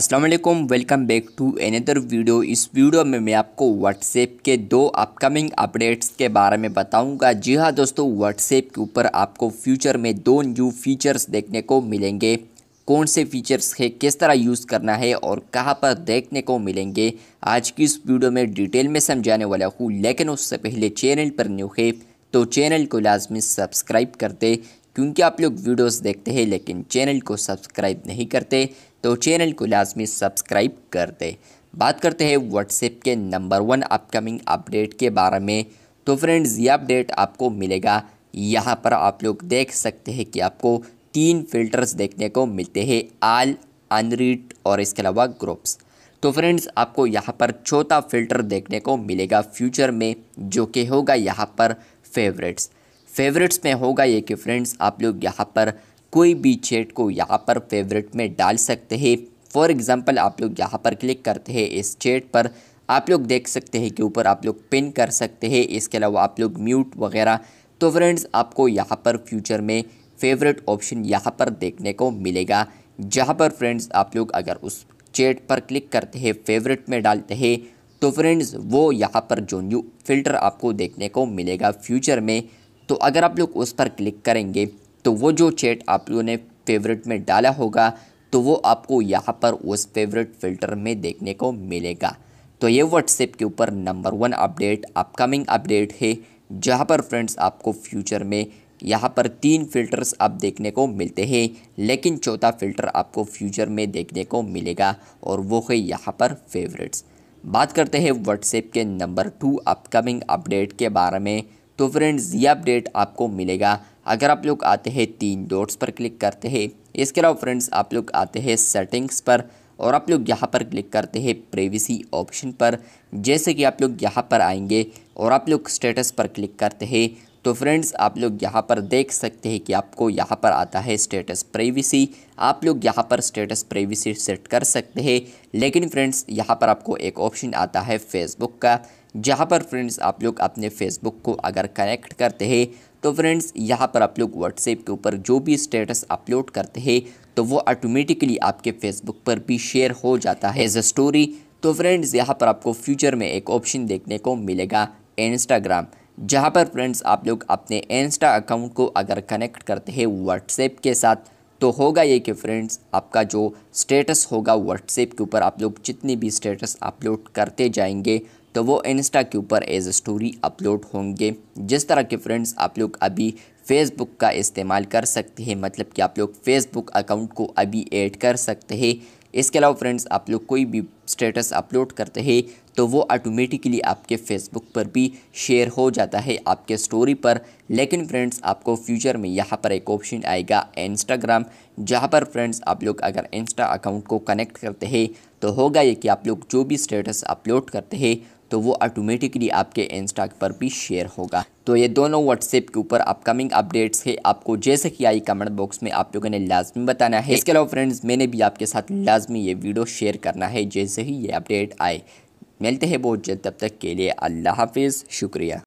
Aslam welcome back to another video इस video में मैं आपको व्हाट्सएप के दो अपकमिंग अपडेट्स के बारे में बताऊंगा जी हाँ दोस्तों व्हाट्सएप के ऊपर आपको फ्यूचर में दो न्यू फीचर्स देखने को मिलेंगे कौन से फीचर्स है किस तरह यूज़ करना है और कहाँ पर देखने को मिलेंगे आज की इस वीडियो में डिटेल में समझाने वाला हूँ लेकिन उससे पहले चैनल पर न्यू है तो चैनल को लाजमी सब्सक्राइब कर दे क्योंकि आप लोग वीडियोस देखते हैं लेकिन चैनल को सब्सक्राइब नहीं करते तो चैनल को लाजमी सब्सक्राइब कर दे बात करते हैं व्हाट्सएप के नंबर वन अपकमिंग अपडेट के बारे में तो फ्रेंड्स ये अपडेट आपको मिलेगा यहाँ पर आप लोग देख सकते हैं कि आपको तीन फिल्टर्स देखने को मिलते हैं आल अनरीड और इसके अलावा ग्रुप्स तो फ्रेंड्स आपको यहाँ पर चौथा फिल्टर देखने को मिलेगा फ्यूचर में जो कि होगा यहाँ पर फेवरेट्स फेवरेट्स में होगा ये कि फ्रेंड्स आप लोग यहाँ पर कोई भी चैट को यहाँ पर फेवरेट में डाल सकते हैं फॉर एग्ज़ाम्पल आप लोग यहाँ पर क्लिक करते हैं इस चैट पर आप लोग देख सकते हैं कि ऊपर आप लोग पिन कर सकते हैं इसके अलावा आप लोग म्यूट वगैरह तो फ्रेंड्स आपको यहाँ पर फ्यूचर में फेवरेट ऑप्शन यहाँ पर देखने को मिलेगा जहाँ पर फ्रेंड्स आप लोग अगर उस चैट पर क्लिक करते हैं फेवरेट में डालते हैं तो फ्रेंड्स वो यहाँ पर जो न्यू फिल्टर आपको देखने को मिलेगा फ्यूचर में तो अगर आप लोग उस पर क्लिक करेंगे तो वो जो चैट आप लोगों ने फेवरेट में डाला होगा तो वो आपको यहाँ पर उस फेवरेट फिल्टर में देखने को मिलेगा तो ये व्हाट्सएप के ऊपर number one update upcoming update है जहाँ पर फ्रेंड्स आपको फ्यूचर में यहाँ पर तीन फिल्टर्स आप देखने को मिलते हैं लेकिन चौथा फिल्टर आपको फ्यूचर में देखने को मिलेगा और वो है यहाँ पर फेवरेट्स बात करते हैं व्हाट्सएप के नंबर टू अपकमिंग अपडेट के बारे में तो फ्रेंड्स ये अपडेट आपको मिलेगा अगर आप लोग आते हैं तीन डॉट्स पर क्लिक करते हैं इसके अलावा फ्रेंड्स आप लोग आते हैं सेटिंग्स पर और आप लोग यहाँ पर क्लिक करते हैं प्रेवेसी ऑप्शन पर जैसे कि आप लोग यहाँ पर आएंगे और आप लोग स्टेटस पर क्लिक करते हैं तो फ्रेंड्स आप लोग यहाँ पर देख सकते हैं कि आपको यहाँ पर आता है स्टेटस प्रेवेसी आप लोग यहाँ पर स्टेटस प्राइवेसी सेट कर सकते हैं लेकिन फ्रेंड्स यहाँ पर आपको एक ऑप्शन आता है फेसबुक का जहाँ पर फ्रेंड्स आप लोग अपने फेसबुक को अगर कनेक्ट करते हैं तो फ्रेंड्स यहाँ पर आप लोग व्हाट्सएप के ऊपर जो भी स्टेटस अपलोड करते हैं तो वो ऑटोमेटिकली आपके फेसबुक पर भी शेयर हो जाता है एज अ स्टोरी तो फ्रेंड्स यहाँ पर आपको फ्यूचर में एक ऑप्शन देखने को मिलेगा इंस्टाग्राम जहाँ पर फ्रेंड्स आप लोग अपने इंस्टा अकाउंट को अगर कनेक्ट करते हैं व्हाट्सएप के साथ तो होगा ये कि फ्रेंड्स आपका जो स्टेटस होगा व्हाट्सएप के ऊपर आप लोग जितनी भी स्टेटस अपलोड करते जाएंगे तो वो इंस्टा के ऊपर एज स्टोरी अपलोड होंगे जिस तरह के फ्रेंड्स आप लोग अभी फेसबुक का इस्तेमाल कर सकते हैं मतलब कि आप लोग फेसबुक अकाउंट को अभी ऐड कर सकते हैं इसके अलावा फ्रेंड्स आप लोग कोई भी स्टेटस अपलोड करते हैं तो वो ऑटोमेटिकली आपके फेसबुक पर भी शेयर हो जाता है आपके स्टोरी पर लेकिन फ्रेंड्स आपको फ्यूचर में यहाँ पर एक ऑप्शन आएगा इंस्टाग्राम जहाँ पर फ्रेंड्स आप लोग अगर इंस्टा अकाउंट को कनेक्ट करते हैं तो होगा ये कि आप लोग जो भी स्टेटस अपलोड करते हैं तो वो ऑटोमेटिकली आपके इंस्टा पर भी शेयर होगा तो ये दोनों व्हाट्सएप के ऊपर अपकमिंग अपडेट्स है आपको जैसे कि आई कमेंट बॉक्स में आप लोगों ने लाजमी बताना है इसके अलावा फ्रेंड्स मैंने भी आपके साथ लाजमी ये वीडियो शेयर करना है जैसे ही ये अपडेट आए मिलते हैं बहुत जल्द तब तक के लिए अल्लाह हाफिज़ शुक्रिया